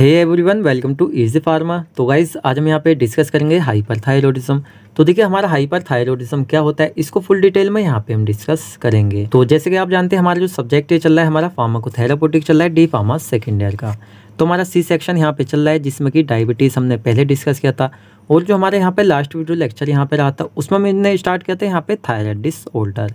hey everyone welcome to easy pharma तो guys आज हम यहाँ पे डिस्कस करेंगे हाइपर थायरोडिज्म तो देखिए हमारा हाइपर थायरोडिज्म क्या होता है इसको फुल डिटेल में यहाँ पे हम डिस्कस करेंगे तो जैसे कि आप जानते हैं हमारा जो सब्जेक्ट चल रहा है हमारा फार्मा को थेरापोटिक चल रहा है डी फार्मा सेकेंड ईयर का तो हमारा सी सेक्शन यहाँ पे चल रहा है जिसमें कि डायबिटीज़ हमने पहले डिस्कस किया था और जो हमारे यहाँ पे लास्ट वीडियो लेक्चर यहाँ पे रहा था उसमें मैंने स्टार्ट किया था यहाँ पे थायराइड डिसऑर्डर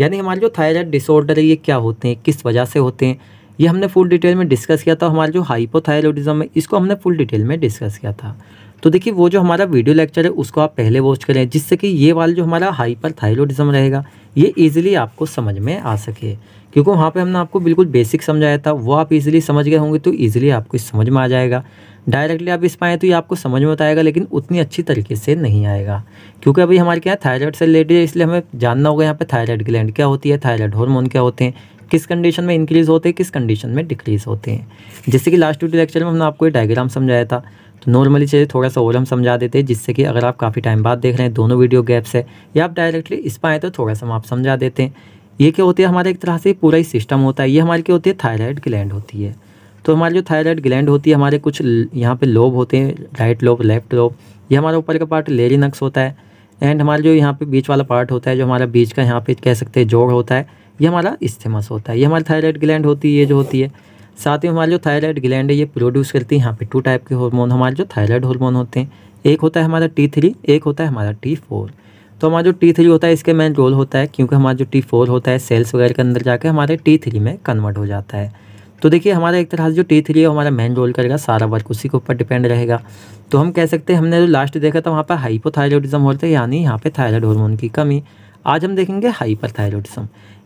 यानी हमारे जो थायराइड डिसऑर्डर है ये क्या होते हैं किस वजह से होते हैं ये हमने फुल डिटेल में डिस्कस किया था हमारा जो हाइपोथायरॉयडिज्म है इसको हमने फुल डिटेल में डिस्कस किया था तो देखिए वो जो हमारा वीडियो लेक्चर है उसको आप पहले वॉच करें जिससे कि ये वाला जो हमारा हाइपर थायरोडिज्म रहेगा ये इजीली आपको समझ में आ सके क्योंकि वहाँ पे हमने आपको बिल्कुल बेसिक समझाया था वो आप इजीली समझ गए होंगे तो इजीली आपको समझ में आ जाएगा डायरेक्टली आप इस पाएँ तो ये आपको समझ में तो आएगा लेकिन उतनी अच्छी तरीके से नहीं आएगा क्योंकि अभी हमारे क्या थायराइड से रिलेटेड है इसलिए हमें जानना होगा यहाँ पर थायराइड ग्लैंड क्या होती है थायराइड हॉर्मोन क्या होते हैं किस कंडीशन में इंक्रीज़ होते हैं किस कंडीशन में डिक्रीज़ होते हैं जैसे कि लास्ट वीडियो लेक्चर में हमने आपको ये डायग्राम समझाया था तो नॉर्मली चलिए थोड़ा सा और हम समझा देते हैं जिससे कि अगर आप काफ़ी टाइम बाद देख रहे हैं दोनों वीडियो गैप्स है या आप डायरेक्टली इस पर आए तो थोड़ा सा हम आप समझा देते हैं ये क्या होती है हमारे एक तरह से पूरा ही सिस्टम होता है ये हमारी क्या होती है थायराइड ग्लैंड होती है तो हमारी जो थायराइड ग्लैंड होती है हमारे कुछ यहाँ पर लोब होते हैं राइट लोब लेफ्ट लोब ये हमारा ऊपर का पार्ट लेरी नक्स होता है एंड हमारे जो यहाँ पे बीच वाला पार्ट होता है जो हमारा बीच का यहाँ पे कह सकते हैं जोड़ होता है ये हमारा इस्थेमस होता है ये हमारी थायराइड ग्लैंड होती है ये जो होती है साथ ही हमारे जो थायराइड ग्लैंड है ये प्रोड्यूस करती है यहाँ पे टू टाइप के हार्मोन हमारे जो थायराइड हार्मोन होते हैं एक होता है हमारा टी थ्री एक होता है हमारा टी फोर तो हमारा जो टी थ्री होता है इसके मेन रोल होता है क्योंकि हमारा जो टी फोर होता है सेल्स वगैरह के अंदर जाकर हमारे टी थ्री में कन्वर्ट हो जाता है तो देखिए हमारा एक तरह से जो टी थ्री है हमारा मेन रोल करेगा सारा वर्क उसी के ऊपर डिपेंड रहेगा तो हम कह सकते हैं हमने जो लास्ट देखा था वहाँ पर हाइपोथायरॉयडिज्म होता है यानी यहाँ पर थायराइड हार्मोन की कमी आज हम देखेंगे हाइपर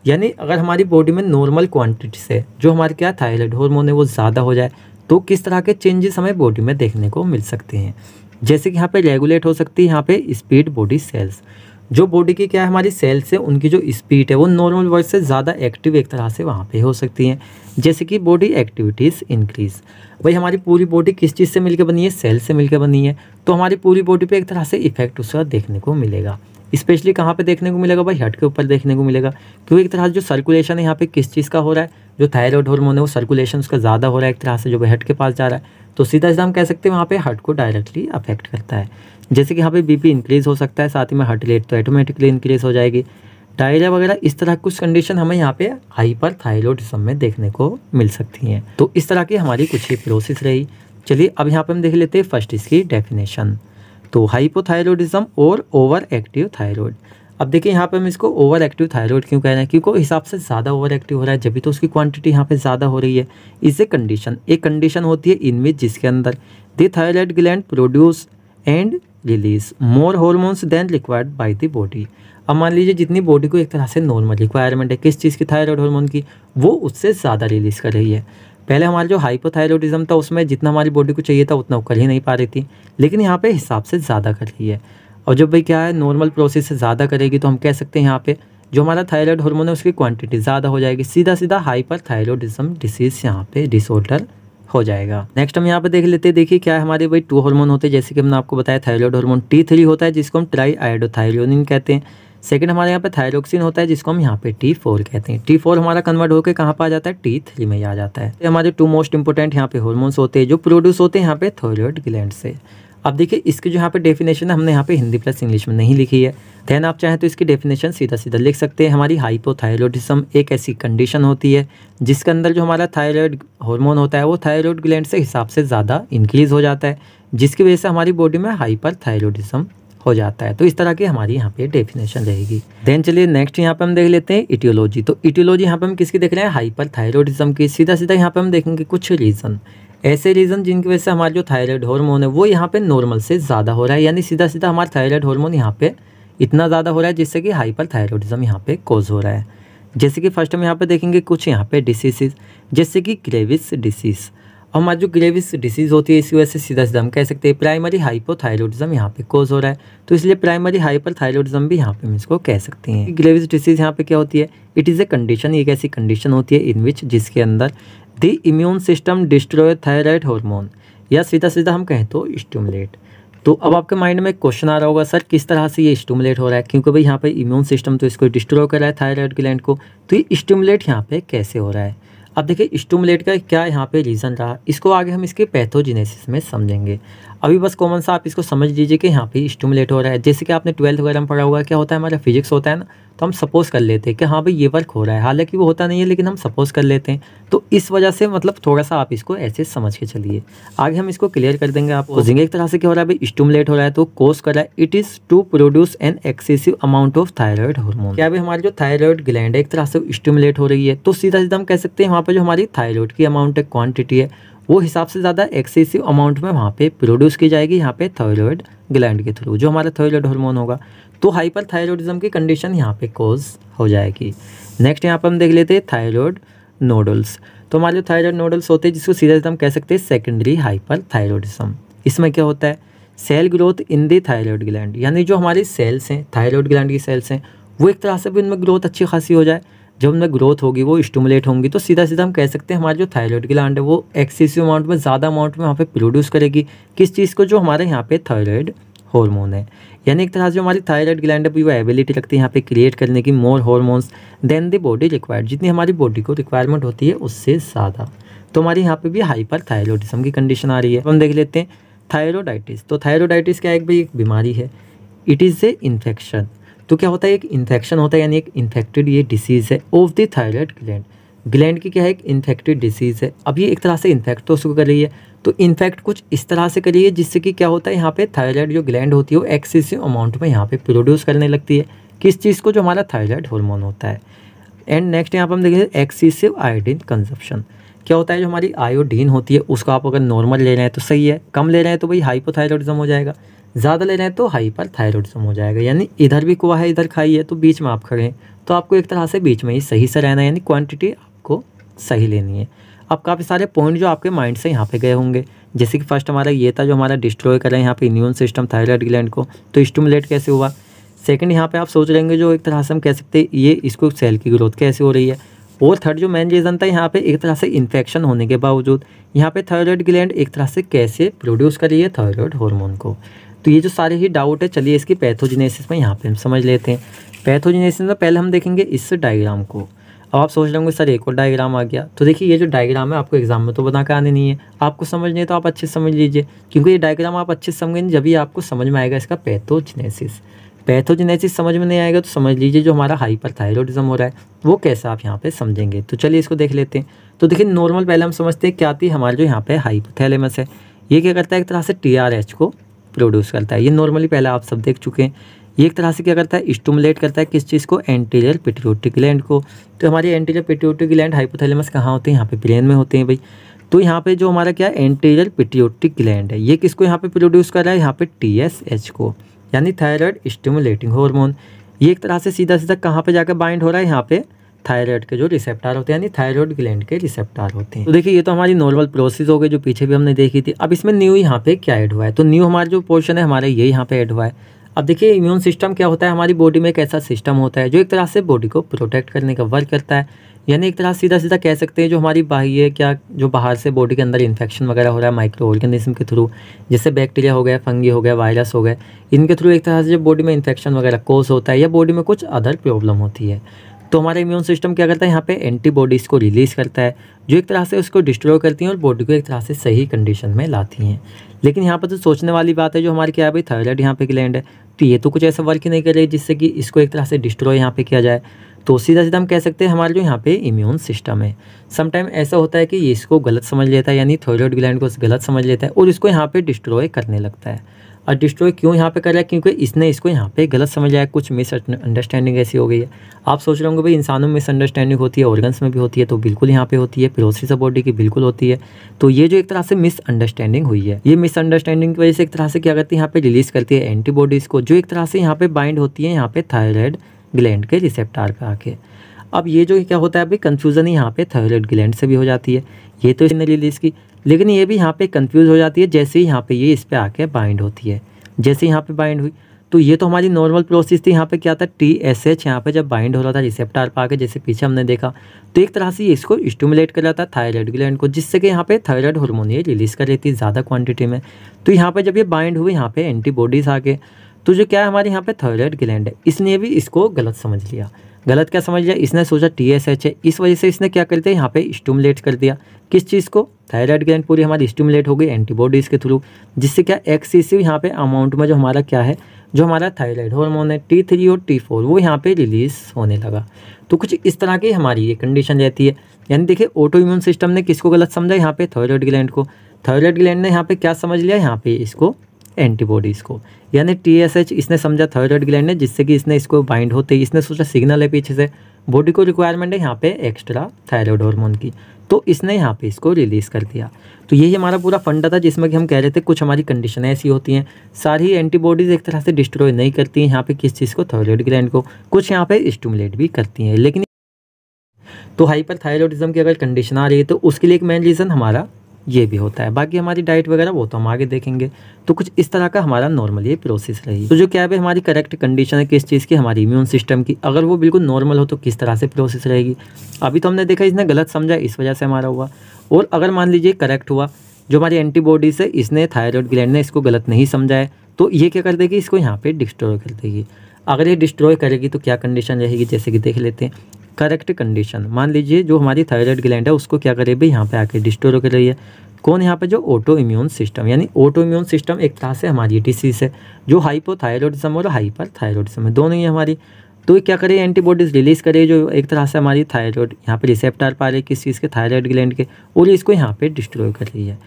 यानी अगर हमारी बॉडी में नॉर्मल क्वांटिटी से जो हमारे क्या थायराइड हार्मोन है वो ज़्यादा हो जाए तो किस तरह के चेंजेस हमें बॉडी में देखने को मिल सकते हैं जैसे कि यहाँ पे रेगुलेट हो सकती है यहाँ पे स्पीड बॉडी सेल्स जो बॉडी की क्या है हमारी सेल्स है उनकी जो स्पीड है वो नॉर्मल वर्ड से ज़्यादा एक्टिव एक तरह से वहाँ पे हो सकती हैं जैसे कि बॉडी एक्टिविटीज़ इंक्रीज भाई हमारी पूरी बॉडी किस चीज़ से मिलकर बनी है सेल से मिलकर बनी है तो हमारी पूरी बॉडी पे एक तरह से इफेक्ट उसका देखने को मिलेगा स्पेशली कहाँ पे देखने को मिलेगा भाई हट के ऊपर देखने को मिलेगा क्योंकि एक तरह से जो सर्कुलेशन है यहाँ पे किस चीज़ का हो रहा है जो थायराइड हार्मोन है वो सर्कुलेशन उसका ज़्यादा हो रहा है एक तरह से जो हट के पास जा रहा है तो सीधा सीधा हम कह सकते हैं वहाँ पे हर्ट को डायरेक्टली अफेक्ट करता है जैसे कि यहाँ पे बीपी इंक्रीज़ हो सकता है साथ ही में हार्ट रेट तो ऑटोमेटिकली इंक्रीज़ हो जाएगी डायरिया वगैरह इस तरह कुछ कंडीशन हमें यहाँ पे हाइपर थायरोडिज्म में देखने को मिल सकती हैं तो इस तरह की हमारी कुछ ही प्रोसेस रही चलिए अब यहाँ पे हम देख लेते हैं फर्स्ट इसकी डेफिनेशन तो हाइपोथायरॉयडिज्म और ओवर एक्टिव थायरॉयड अब देखिए यहाँ पे हम इसको ओवर एक्टिव थायरॉयड क्यों कह रहे हैं क्योंकि हिसाब से ज़्यादा ओवर एक्टिव हो रहा है जब भी तो उसकी क्वांटिटी यहाँ पे ज़्यादा हो रही है इसे कंडीशन एक कंडीशन होती है इनमें जिसके अंदर the thyroid gland produce and release more hormones than required by the body अब मान लीजिए जितनी बॉडी को एक तरह से नॉर्मल रिक्वायरमेंट है किस चीज़ की थायरॉयड हॉर्मोन की वो उससे ज़्यादा रिलीज़ कर रही है पहले हमारा जो हाइपोथायरोडिज्म था उसमें जितना हमारी बॉडी को चाहिए था उतना कर ही नहीं पा रही थी लेकिन यहाँ पे हिसाब से ज़्यादा कर रही है और जब भाई क्या है नॉर्मल प्रोसेस से ज़्यादा करेगी तो हम कह सकते हैं यहाँ पे जो हमारा थायराइड हार्मोन है उसकी क्वांटिटी ज़्यादा हो जाएगी सीधा सीधा हाइपर थायरोडिज्म डिसीज़ यहाँ पे डिसऑर्डर हो जाएगा नेक्स्ट हम यहाँ पे देख लेते हैं देखिए क्या है हमारे भाई टू हार्मोन होते हैं जैसे कि हमने आपको बताया थायराइड हार्मोन टी थ्री होता है जिसको हम ट्राई आयोडोथायरोनिन कहते हैं सेकंड हमारे यहाँ पे थायरोक्सिन होता है जिसको हम यहाँ पे टी फोर कहते हैं टी फोर हमारा कन्वर्ट होकर कहाँ पर आ जाता है टी थ्री में आ जाता है तो हमारे टू मोस्ट इंपॉर्टेंट यहाँ पे हॉर्मोन्स होते हैं जो प्रोड्यूस होते हैं यहाँ पे थायरॉयड ग्लैंड से अब देखिए इसके जो यहाँ पे डेफिनेशन है हमने यहाँ पे हिंदी प्लस इंग्लिश में नहीं लिखी है दैन आप चाहें तो इसकी डेफिनेशन सीधा सीधा लिख सकते हैं हमारी हाइपोथायरॉयडिज्म एक ऐसी कंडीशन होती है जिसके अंदर जो हमारा थायरॉयड हार्मोन होता है वो थायरॉयड ग्लैंड से हिसाब से ज़्यादा इंक्रीज़ हो जाता है जिसकी वजह से हमारी बॉडी में हाइपर थायरॉयडिज्म हो जाता है तो इस तरह की हमारी यहाँ पे डेफिनेशन रहेगी देन चलिए नेक्स्ट यहाँ पे हम देख लेते हैं इटियोलॉजी तो इटियोलॉजी यहाँ पे हम किसकी देख रहे हैं हाइपर थायरोडिज्म की सीधा सीधा यहाँ पे हम देखेंगे कुछ रीज़न ऐसे रीज़न जिनकी वजह से हमारे जो थायराइड हार्मोन है वो यहाँ पे नॉर्मल से ज़्यादा हो रहा है यानी सीधा सीधा हमारा थायराइड हार्मोन यहाँ पे इतना ज़्यादा हो रहा है जिससे कि हाइपर थायरोडिज्म यहाँ पे कॉज हो रहा है जैसे कि फर्स्ट हम यहाँ पे देखेंगे कुछ यहाँ पे डिसीसेस जैसे कि क्रेविस डिसीज़ और हमारा जो ग्रेविस डिसीज़ होती है इसी वजह से सीधा सीधा हम कह सकते हैं प्राइमरी हाइपोथायरॉयडिज्म यहाँ पे कोज हो रहा है तो इसलिए प्राइमरी हाइपरथायरॉयडिज्म भी यहाँ पे हम इसको कह सकते हैं ग्रेविस डिसीज़ यहाँ पे क्या होती है इट इज़ ए कंडीशन एक ऐसी कंडीशन होती है इन विच जिसके अंदर the immune system destroy thyroid hormone या सीधा सीधा हम कहें तो स्टूमुलेट तो अब आपके माइंड में क्वेश्चन आ रहा होगा सर किस तरह से ये स्टूमुलेट हो रहा है क्योंकि भाई यहाँ पर इम्यून सिस्टम तो इसको डिस्ट्रॉय कर रहा है थायराइड ग्लैंड को तो ये स्टूमुलेट यहाँ पर कैसे हो रहा है अब देखिए स्टूमुलेट का क्या यहाँ पे रीज़न रहा इसको आगे हम इसके पैथोजिनेसिस में समझेंगे अभी बस कॉमन सा आप इसको समझ लीजिए कि यहाँ पे स्टूमुलेट हो रहा है जैसे कि आपने ट्वेल्थ वगैरह में पढ़ा हुआ है क्या होता है हमारा फिजिक्स होता है ना तो हम सपोज कर लेते हैं कि हाँ भाई ये वर्क हो रहा है हालांकि वो होता नहीं है लेकिन हम सपोज कर लेते हैं तो इस वजह से मतलब थोड़ा सा आप इसको ऐसे समझ के चलिए आगे हम इसको क्लियर कर देंगे आप कोजिंग एक तरह से क्या हो रहा है भाई स्टूमुलेट हो रहा है तो कोर्स कर रहा है it is to produce an excessive amount of thyroid hormone क्या भाई हमारे जो थायरॉयड ग्लैंड है एक तरह से स्टूमुलेट हो रही है तो सीधा सीधा हम कह सकते हैं वहाँ पर जो हमारी थायरॉयड की अमाउंट है क्वान्टिटी है वो हिसाब से ज़्यादा एक्सेसिव अमाउंट में वहाँ पे प्रोड्यूस की जाएगी यहाँ पे थायराइड ग्लैंड के थ्रू जो हमारा थायराइड हार्मोन होगा तो हाइपर थायरॉयडिज्म की कंडीशन यहाँ पे कॉज हो जाएगी नेक्स्ट यहाँ पर हम देख लेते हैं थायरॉयड नोडल्स तो हमारे जो थायरॉयड नोडल्स होते हैं जिसको सीधे हम कह सकते हैं सेकेंडरी हाइपर थायरॉयडिज्म इसमें क्या होता है cell growth in the thyroid gland यानी जो हमारी सेल्स हैं थायरॉयड ग्लैंड की सेल्स हैं वो एक तरह से भी उनमें ग्रोथ अच्छी खासी हो जाए जब उनमें ग्रोथ होगी वो स्टमुलेट होंगी तो सीधा सीधा हम कह सकते हैं हमारे जो थायरॉयड ग्लैंड है वो एक्सेसिव अमाउंट में ज़्यादा अमाउंट में वहाँ पे प्रोड्यूस करेगी किस चीज़ को जो हमारे यहाँ पे थायरॉयड हार्मोन है यानी एक तरह से हमारी थायराइड ग्लैंड है वो एबिलिटी रखती है यहाँ पे क्रिएट करने की more hormones than the body required जितनी हमारी बॉडी को रिक्वायरमेंट होती है उससे ज़्यादा तो हमारे यहाँ पे भी हाइपर थायरोडिज्म की कंडीशन आ रही है तो हम देख लेते हैं थायरोडाइटिस तो थायरोडाइटिस क्या एक भाई एक बीमारी है इट इज़ ए इन्फेक्शन तो क्या होता है एक इन्फेक्शन होता है यानी एक इन्फेक्टेड ये डिसीज़ है of the thyroid gland gland की क्या है एक इन्फेक्टेड डिसीज़ है अब ये एक तरह से इन्फेक्ट तो उसको कर रही है तो इन्फेक्ट कुछ इस तरह से करिए जिससे कि क्या होता है यहाँ पे थायराइड जो ग्लैंड होती है वो एक्सेसिव अमाउंट में यहाँ पे प्रोड्यूस करने लगती है किस चीज़ को जो हमारा थायराइड हार्मोन होता है एंड नेक्स्ट यहाँ पर हम देखेंगे एक्सेसिव आयोडीन कंजप्शन क्या होता है जो हमारी आयोडीन होती है उसको आप अगर नॉर्मल ले रहे हैं तो सही है कम ले रहे हैं तो भाई हाइपोथायरॉयडिज्म हो जाएगा ज़्यादा ले रहे हैं तो हाइपर थायरॉयडिज्म हो जाएगा यानी इधर भी कुआ है इधर खाई है तो बीच में आप खड़े तो आपको एक तरह से बीच में ही सही से रहना है यानी क्वांटिटी आपको सही लेनी है अब काफ़ी सारे पॉइंट जो आपके माइंड से यहाँ पे गए होंगे जैसे कि फर्स्ट हमारा ये था जो हमारा डिस्ट्रॉय करें यहाँ पर इम्यून सिस्टम थायरॉयड ग्लैंड को तो स्टिमुलेट कैसे हुआ सेकेंड यहाँ पर आप सोच रहेंगे जो एक तरह से हम कह सकते हैं ये इसको सेल की ग्रोथ कैसे हो रही है और थर्ड जो मेन रीज़न था यहाँ पे एक तरह से इन्फेक्शन होने के बावजूद यहाँ पे थायरॉयड ग्लैंड एक तरह से कैसे प्रोड्यूस कर रही है थायरॉयड हार्मोन को तो ये जो सारे ही डाउट है चलिए इसकी पैथोजिनेसिस में यहाँ पे हम समझ लेते हैं पैथोजिनेसिस में तो पहले हम देखेंगे इस डायग्राम को अब आप सोच रहे होंगे सर एक और डायग्राम आ गया तो देखिए ये जो डायग्राम है आपको एग्जाम में तो बना कर आने नहीं है आपको समझ नहीं तो आप अच्छे समझ लीजिए क्योंकि ये डायग्राम आप अच्छे से समझेंगे जब ही आपको समझ में आएगा इसका पैथोजिनेसिस पैथोजिनेसिस समझ में नहीं आएगा तो समझ लीजिए जो हमारा हाइपरथायरॉयडिज्म हो रहा है वो कैसे आप यहाँ पर समझेंगे तो चलिए इसको देख लेते हैं तो देखिए नॉर्मल पहले हम समझते हैं क्या थी हमारे जो यहाँ पर हाइपोथैलेमस है ये क्या करता है एक तरह से टी को प्रोड्यूस करता है ये नॉर्मली पहले आप सब देख चुके हैं ये एक तरह से क्या करता है स्टूमुलेट करता है किस चीज़ को एंटीरियर पेट्रियोटिक लैंड को तो हमारे एंटीरियर पेट्रियोटिक लैंड हाइपोथैलेमस कहाँ होते हैं यहाँ पे ब्रेन में होते हैं भाई तो यहाँ पे जो हमारा क्या एंटीरियर पेट्रियोटिक लैंड है ये किसको यहाँ पे प्रोड्यूस कर रहा है यहाँ पे टी को यानी थायरॉयड स्टिमुलेटिंग हॉर्मोन ये एक तरह से सीधा सीधा कहाँ पर जाकर बाइंड हो रहा है यहाँ पर थायराइड के जो रिसेप्टार होते हैं यानी थायराइड ग्लैंड के रिसेप्टार होते हैं तो देखिए ये तो हमारी नॉर्मल प्रोसेस हो गई जो पीछे भी हमने देखी थी अब इसमें न्यू यहाँ पे क्या ऐड हुआ है तो न्यू हमारा जो पोर्शन है हमारा ये यहाँ पे ऐड हुआ है अब देखिए इम्यून सिस्टम क्या होता है हमारी बॉडी में एक ऐसा सिस्टम होता है जो एक तरह से बॉडी को प्रोटेक्ट करने का वर्क करता है यानी एक तरह सीधा सीधा कह सकते हैं जो हमारी बाह्य क्या जो बाहर से बॉडी के अंदर इन्फेक्शन वगैरह हो रहा है माइक्रो ऑर्गेनिज्म के थ्रू जैसे बैक्टीरिया हो गया फंगी हो गया वायरस हो गए इनके थ्रू एक तरह से जो बॉडी में इन्फेक्शन वगैरह कोस होता है या बॉडी में कुछ अदर प्रॉब्लम होती है तो हमारा इम्यून सिस्टम क्या करता है यहाँ पे एंटीबॉडीज़ को रिलीज़ करता है जो एक तरह से उसको डिस्ट्रॉय करती हैं और बॉडी को एक तरह से सही कंडीशन में लाती हैं लेकिन यहाँ पर तो सोचने वाली बात है जो हमारे क्या है भाई थायराइड यहाँ पे ग्लैंड है तो ये तो कुछ ऐसा वर्क ही नहीं कर रही जिससे कि इसको एक तरह से डिस्ट्रॉय यहाँ पर किया जाए तो सीधा सीधा हम कह सकते हैं हमारे जो यहाँ पे इम्यून सिस्टम है समटाइम ऐसा होता है कि ये इसको गलत समझ लेता है यानी थायरॉयड ग्लैंड को गलत समझ लेता है और इसको यहाँ पे डिस्ट्रॉय करने लगता है और डिस्ट्रॉय क्यों यहाँ पे कर रहा है क्योंकि इसने इसको यहाँ पे गलत समझ लिया है कुछ मिस अंडरस्टैंडिंग ऐसी हो गई है आप सोच रहे होंगे भाई इंसानों में मिस अंडरस्टैंडिंग होती है ऑर्गन्स में भी होती है तो बिल्कुल यहाँ पे होती है पिरोसिस बॉडी की बिल्कुल होती है तो ये जो एक तरह से मिस अंडरस्टैंडिंग हुई है ये मिस अंडरस्टैंडिंग की वजह से एक तरह से क्या करती है यहाँ पर रिलीज करती है एंटीबॉडीज़ को जो एक तरह से यहाँ पर बाइंड होती है यहाँ पर थायराइड ग्लैंड के रिसेप्टार का आके अब ये जो क्या होता है अभी कन्फ्यूज़न ही यहाँ पे थायराइड ग्लैंड से भी हो जाती है ये तो इसने रिलीज की लेकिन ये भी यहाँ पे कंफ्यूज हो जाती है जैसे ही यहाँ पे ये इस पर आके बाइंड होती है जैसे यहाँ पे बाइंड हुई तो ये तो हमारी नॉर्मल प्रोसेस थी यहाँ पे क्या था टी एस एच यहाँ पर जब बाइंड हो रहा था रिसेप्टार पा के जैसे पीछे हमने देखा तो एक तरह से ये इसको स्टूमुलेट कर रहा था थायराइड ग्लैंड को जिससे कि यहाँ पे थायराइड हार्मोन ये रिलीज़ कर लेती है ज़्यादा क्वांटिटी में तो यहाँ पे जब ये बाइंड हुई यहाँ पे एंटीबॉडीज़ आके तो जो क्या है हमारे यहाँ पर थायराइड ग्लैंड है इसने भी इसको गलत समझ लिया गलत क्या समझ लिया इसने सोचा टी एस एच है इस वजह से इसने क्या कर दिया यहाँ पे स्टूमुलेट कर दिया किस चीज़ को थायराइड ग्लैंड पूरी हमारी स्टूमुलेट हो गई एंटीबॉडीज़ के थ्रू जिससे क्या एक्स यहाँ पे अमाउंट में जो हमारा क्या है जो हमारा थायराइड हार्मोन है टी थ्री और टी फोर वो यहाँ पे रिलीज़ होने लगा तो कुछ इस तरह की हमारी ये कंडीशन रहती है यानी देखिए ऑटो इम्यून सिस्टम ने किसको गलत समझा यहाँ पे थायराइड ग्लैंड को थायराइड ग्लैंड ने यहाँ पे क्या समझ लिया यहाँ पे इसको एंटीबॉडीज़ को यानी टी इसने समझा थायरॉयड ग्लैंड है जिससे कि इसने इसको बाइंड होते ही इसने सोचा सिग्नल है पीछे से बॉडी को रिक्वायरमेंट है यहाँ पे एक्स्ट्रा थायरॉयड हार्मोन की तो इसने यहाँ पे इसको रिलीज़ कर दिया तो यही हमारा पूरा फंडा था जिसमें कि हम कह रहे थे कुछ हमारी कंडीशनें ऐसी होती हैं सारी एंटीबॉडीज़ एक तरह से डिस्ट्रॉय नहीं करती हैं यहाँ पे किस चीज़ को थायरॉयड ग्लैंड को कुछ यहाँ पे स्टूमुलेट भी करती हैं लेकिन तो हाइपर थायरॉयडिज्म की अगर कंडीशन आ रही है तो उसके लिए एक मेन रीज़न हमारा ये भी होता है बाकी हमारी डाइट वगैरह वो तो हम आगे देखेंगे तो कुछ इस तरह का हमारा नॉर्मल ये प्रोसेस रही तो जो क्या है हमारी करेक्ट कंडीशन है किस चीज़ की हमारी इम्यून सिस्टम की अगर वो बिल्कुल नॉर्मल हो तो किस तरह से प्रोसेस रहेगी अभी तो हमने देखा इसने गलत समझा इस वजह से हमारा हुआ और अगर मान लीजिए करेक्ट हुआ जो हमारी एंटीबॉडीज़ है इसने थायरॉयड ग्लैंड ने इसको गलत नहीं समझा है तो ये क्या कर देगी इसको यहाँ पर डिस्टोर कर देगी अगर ये डिस्ट्रॉय करेगी तो क्या कंडीशन रहेगी जैसे कि देख लेते हैं करेक्ट कंडीशन मान लीजिए जो हमारी थायराइड ग्लैंड है उसको क्या करे भाई यहाँ पे आके डिस्ट्रॉय कर रही है कौन यहाँ पे जो ऑटो इम्यून सिस्टम यानी ऑटो इम्यून सिस्टम एक तरह से हमारी डिसीज़ है जो हाइपोथायरॉयडिज्म और हाइपर थायरॉयडिज्म है दोनों ही हमारी तो क्या करे एंटीबॉडीज़ रिलीज़ करे जो एक तरह से हमारी थायरॉयड यहाँ पर रिसेप्टर पा रहे किस चीज़ के थायरॉयड ग्लैंड के और इसको यहाँ पर डिस्ट्रॉय कर रही है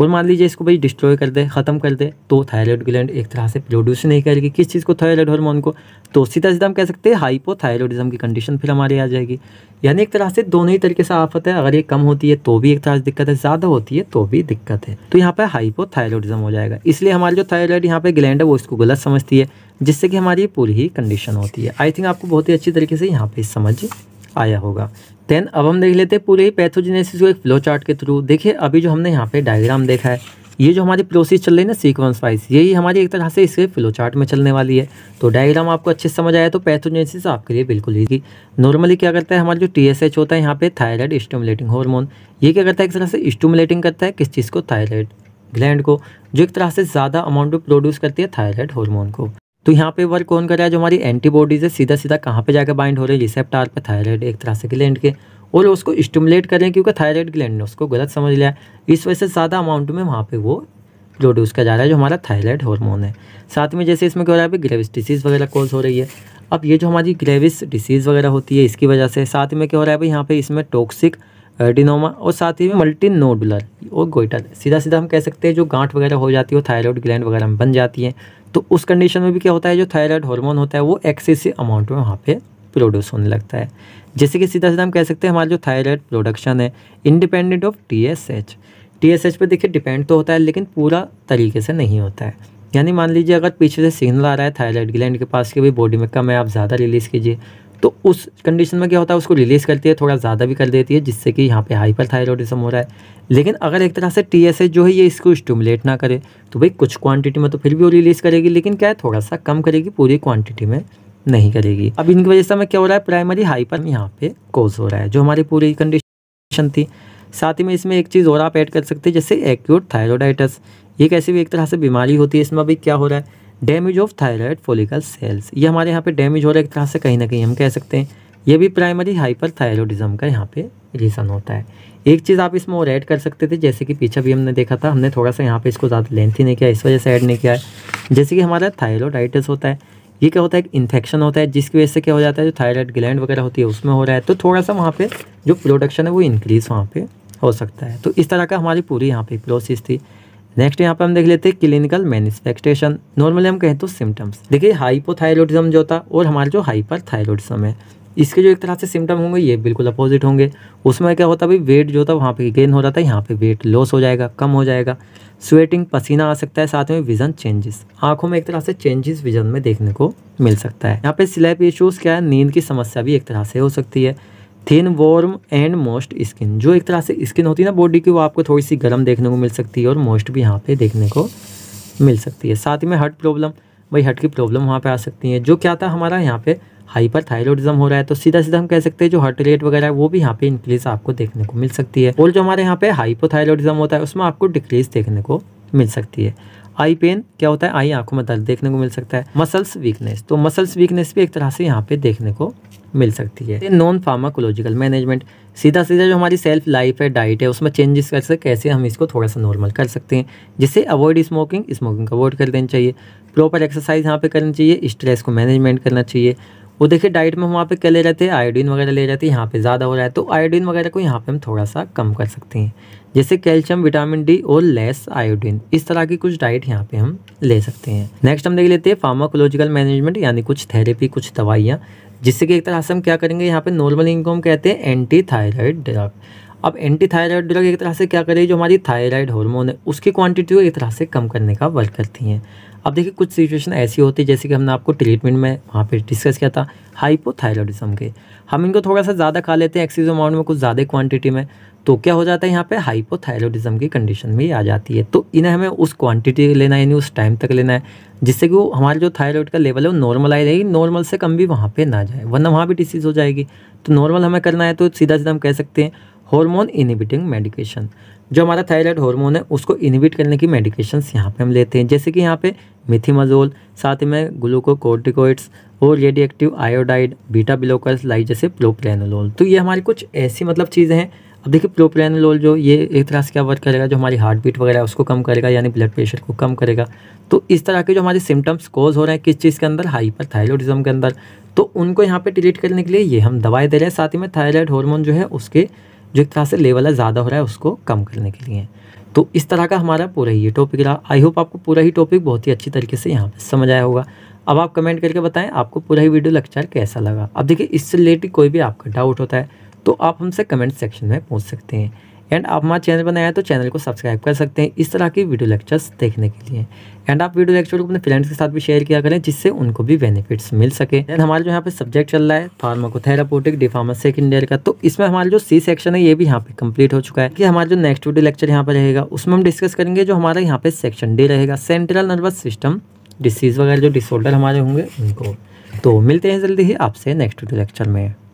और मान लीजिए इसको भाई डिस्ट्रॉय कर दे ख़त्म कर दे तो थायराइड ग्लैंड एक तरह से प्रोड्यूस नहीं करेगी किस चीज़ को थायराइड हार्मोन को तो सीधा सीधा हम कह सकते हैं हाइपोथायरॉयडिज्म की कंडीशन फिर हमारी आ जाएगी यानी एक तरह से दोनों ही तरीके से आफत है अगर ये कम होती है तो भी एक तरह से दिक्कत है ज़्यादा होती है तो भी दिक्कत है तो यहाँ पर हाइपोथायरॉयडिज्म हो जाएगा इसलिए हमारी जो थायराइड यहाँ पर ग्लैंड है वो इसको गलत समझती है जिससे कि हमारी पूरी ही कंडीशन होती है आई थिंक आपको बहुत ही अच्छी तरीके से यहाँ पर समझ आया होगा देन अब हम देख लेते हैं पूरे पैथोजेनेसिस को एक फ्लो चार्ट के थ्रू देखिए अभी जो हमने यहाँ पे डायग्राम देखा है ये जो हमारी प्रोसेस चल रही है ना सीक्वेंस वाइज यही हमारी एक तरह से इसके फ्लो चार्ट में चलने वाली है तो डायग्राम आपको अच्छे से समझ आया तो पैथोजेनेसिस आपके लिए बिल्कुल ही नॉर्मली क्या करता है हमारा जो टी होता है यहाँ पे थायराइड स्टमुलेटिंग हॉर्मोन ये क्या करता है एक तरह से स्टमुलेटिंग करता है किस चीज़ को थायराइड ग्लैंड को जो एक तरह से ज़्यादा अमाउंट में प्रोड्यूस करती है थायराइड हॉर्मोन को तो यहाँ पे वर्क कौन कर रहा है जो हमारी एंटीबॉडीज़ है सीधा सीधा कहाँ पे जाकर बाइंड हो रहे हैं रिसेप्टार पे थायराइड एक तरह से ग्लैंड के और उसको स्टिमुलेट करें क्योंकि थायराइड ग्लैंड ने उसको गलत समझ लिया है इस वजह से ज़्यादा अमाउंट में वहाँ पर वो प्रोड्यूस किया जा रहा है जो हमारा थायराइड हार्मोन है साथ में जैसे इसमें क्या हो रहा है ग्रेविस डिसीज़ वगैरह कॉज हो रही है अब ये जो हमारी ग्रेविस डिसीज़ वगैरह होती है इसकी वजह से साथ में क्या हो रहा है भाई यहाँ पर इसमें टॉक्सिक एडिनोमा और साथ ही में मल्टी नोडुलर और गोइटल सीधा सीधा हम कह सकते हैं जो गांठ वगैरह हो जाती है थायराइड ग्लैंड वगैरह में बन जाती है तो उस कंडीशन में भी क्या होता है जो थायराइड हार्मोन होता है वो एक्सेस अमाउंट में वहाँ पे प्रोड्यूस होने लगता है जैसे कि सीधा सीधा हम कह सकते हैं हमारा जो थायराइड प्रोडक्शन है independent of T S H T S H पर देखिए डिपेंड तो होता है लेकिन पूरा तरीके से नहीं होता है यानी मान लीजिए अगर पीछे से सिग्नल आ रहा है थायराइड ग्लैंड के पास कि भाई बॉडी में कम है आप ज़्यादा रिलीज़ कीजिए तो उस कंडीशन में क्या होता है उसको रिलीज़ करती है थोड़ा ज़्यादा भी कर देती है जिससे कि यहाँ पे हाइपर थायरॉयडिज्म हो रहा है लेकिन अगर एक तरह से टी जो है ये इसको स्टमुलेट ना करे तो भाई कुछ क्वांटिटी में तो फिर भी वो रिलीज़ करेगी लेकिन क्या है थोड़ा सा कम करेगी पूरी क्वान्टिटी में नहीं करेगी अब इनकी वजह से क्या हो रहा है प्राइमरी हाइपर यहाँ पे कोज हो रहा है जो हमारी पूरी कंडीशन थी साथ ही में इसमें एक चीज़ और आप ऐड कर सकते हैं जैसे एक्यूट थायरोडाइटस ये कैसी भी एक तरह से बीमारी होती है इसमें अभी क्या हो रहा है damage of thyroid follicle cells ये हमारे यहाँ पे डैमेज हो रहा है कहाँ से कहीं ना कहीं हम कह सकते हैं ये भी प्राइमरी हाइपर थायरोडिज़म का यहाँ पे रीज़न होता है एक चीज़ आप इसमें और ऐड कर सकते थे जैसे कि पीछे भी हमने देखा था हमने थोड़ा सा यहाँ पे इसको ज़्यादा लेंथ ही नहीं किया इस वजह से ऐड नहीं किया है जैसे कि हमारा थायरोडाइटिस होता है ये क्या होता है एक इन्फेक्शन होता है जिसकी वजह से क्या हो जाता है जो थायरॉयड ग्लैंड वगैरह होती है उसमें हो रहा है तो थोड़ा सा वहाँ पर जो प्रोडक्शन है वो इंक्रीज़ वहाँ पर हो सकता है तो इस तरह का हमारी पूरी यहाँ पर प्रोसेस थी नेक्स्ट यहाँ पर हम देख लेते हैं क्लिनिकल मैनिफेस्टेशन नॉर्मली हम कहें तो सिम्टम्स देखिए हाइपोथायरॉयडिज्म जो होता और हमारे जो हाइपर थायरॉयडिज्म है इसके जो एक तरह से सिम्टम होंगे ये बिल्कुल अपोजिट होंगे उसमें क्या होता है भाई वेट जो होता है वहाँ पर गेन हो जाता है यहाँ पे वेट लॉस हो जाएगा कम हो जाएगा स्वेटिंग पसीना आ सकता है साथ में विजन चेंजेस आंखों में एक तरह से चेंजेस विजन में देखने को मिल सकता है यहाँ पे स्लैप इशूज़ क्या है नींद की समस्या भी एक तरह से हो सकती है thin warm and most skin जो एक तरह से स्किन होती है ना बॉडी की वो आपको थोड़ी सी गर्म देखने को मिल सकती है और मोस्ट भी यहाँ पे देखने को मिल सकती है साथ ही में हर्ट प्रॉब्लम भाई हर्ट की प्रॉब्लम वहाँ पे आ सकती है जो क्या था हमारा यहाँ पे हाइपर थायरॉयडिज्म हो रहा है तो सीधा सीधा हम कह सकते हैं जो हार्ट रेट वगैरह है वो भी यहाँ पे इंक्रीज आपको देखने को मिल सकती है और जो हमारे यहाँ पे हाइपोथायरॉयडिज्म होता है उसमें आपको डिक्रीज देखने को मिल सकती है आई पेन क्या होता है आई आंखों में दर्द देखने को मिल सकता है मसल्स वीकनेस तो मसल्स वीकनेस भी एक तरह से यहाँ पे देखने को मिल सकती है नॉन फार्माकोलॉजिकल मैनेजमेंट सीधा सीधा जो हमारी सेल्फ लाइफ है डाइट है उसमें चेंजेस कर सकते कैसे हम इसको थोड़ा सा नॉर्मल कर सकते हैं जिससे अवॉइड स्मोकिंग स्मोकिंग को अवॉइड कर देनी चाहिए प्रॉपर एक्सरसाइज यहाँ पे करनी चाहिए स्ट्रेस को मैनेजमेंट करना चाहिए वो देखिए डाइट में हम वहाँ पे क्या ले जाते हैं आयोडीन वगैरह ले जाते हैं यहाँ पे ज़्यादा हो जाए तो आयोडीन वगैरह को यहाँ पे हम थोड़ा सा कम कर सकते हैं जैसे कैल्शियम विटामिन डी और लेस आयोडीन इस तरह की कुछ डाइट यहाँ पे हम ले सकते हैं नेक्स्ट हम देख लेते हैं फार्माकोलॉजिकल मैनेजमेंट यानी कुछ थेरेपी कुछ दवाइयाँ जिससे कि एक तरह से हम क्या करेंगे यहाँ पर नॉर्मल इनको हम कहते हैं एंटी थायराइड ड्रग अब एंटी थायराइड ड्रग एक तरह से क्या करेगी जो हमारी थायराइड हार्मोन है उसकी क्वांटिटी को एक तरह से कम करने का वर्क करती हैं अब देखिए कुछ सिचुएशन ऐसी होती है जैसे कि हमने आपको ट्रीटमेंट में वहाँ पे डिस्कस किया था हाइपोथायरॉयडिज्म के हम इनको थोड़ा सा ज़्यादा खा लेते हैं एक्सीज अमाउंट में कुछ ज़्यादा क्वांटिटी में तो क्या हो जाता है यहाँ पे हाइपोथायरॉयडिज्म की कंडीशन भी आ जाती है तो इन्हें हमें उस क्वांटिटी लेना है यानी उस टाइम तक लेना है जिससे कि वो हमारे जो थायरॉयड का लेवल है वो नॉर्मल आई रहेगी नॉर्मल से कम भी वहाँ पर ना जाए वरना वहाँ भी डिसीज़ हो जाएगी तो नॉर्मल हमें करना है तो सीधा सीधा हम कह सकते हैं हार्मोन इनिबिटिंग मेडिकेशन जो हमारा थायराइड हार्मोन है उसको इनिबिट करने की मेडिकेशंस यहाँ पे हम लेते हैं जैसे कि यहाँ पे मिथिमाजोल साथ ही में ग्लूकोकोर्टिकोइड्स और radioactive iodide beta blockers like जैसे प्रोप्रेनोलोल तो ये हमारी कुछ ऐसी मतलब चीज़ें हैं अब देखिए प्रोप्रेनोलोल जो ये एक तरह से क्या वर्क करेगा जो हमारी हार्ट बीट वगैरह उसको कम करेगा यानी ब्लड प्रेशर को कम करेगा तो इस तरह के जो हमारे सिम्टम्स कॉज हो रहे हैं किस चीज़ के अंदर हाइपर थायरॉयडिज्म के अंदर तो उनको यहाँ पे ट्रीट करने के लिए ये हम दवाई दे रहे हैं साथ ही में थायराइड हार्मोन जो है उसके जो एक तरह से लेवल है ज़्यादा हो रहा है उसको कम करने के लिए तो इस तरह का हमारा पूरा ही ये टॉपिक रहा आई होप आपको पूरा ही टॉपिक बहुत ही अच्छी तरीके से यहाँ पर समझ आया होगा अब आप कमेंट करके बताएं आपको पूरा ही वीडियो लेक्चर कैसा लगा अब देखिए इससे रिलेटेड कोई भी आपका डाउट होता है तो आप हमसे कमेंट सेक्शन में पूछ सकते हैं एंड आप हमारा चैनल बनाया है तो चैनल को सब्सक्राइब कर सकते हैं इस तरह की वीडियो लेक्चर्स देखने के लिए एंड आप वीडियो लेक्चर को अपने फ्रेंड्स के साथ भी शेयर किया करें जिससे उनको भी बेनिफिट्स मिल सके एंड हमारे जो यहाँ पे सब्जेक्ट चल रहा है फार्माकोथेरापोटिक डिफार्मा सेकंड ईयर का तो इसमें हमारा जो सी सेक्शन है ये भी यहाँ पे कंप्लीट हो चुका है कि हमारा जो नेक्स्ट वीडियो लेक्चर यहाँ पर रहेगा उसमें हम डिस्कस करेंगे जो हमारा यहाँ पे सेक्शन डी रहेगा सेंट्रल नर्वस सिस्टम डिसीज़ वगैरह जो डिसऑर्डर हमारे होंगे उनको तो मिलते हैं जल्दी ही आपसे नेक्स्ट वीडियो लेक्चर में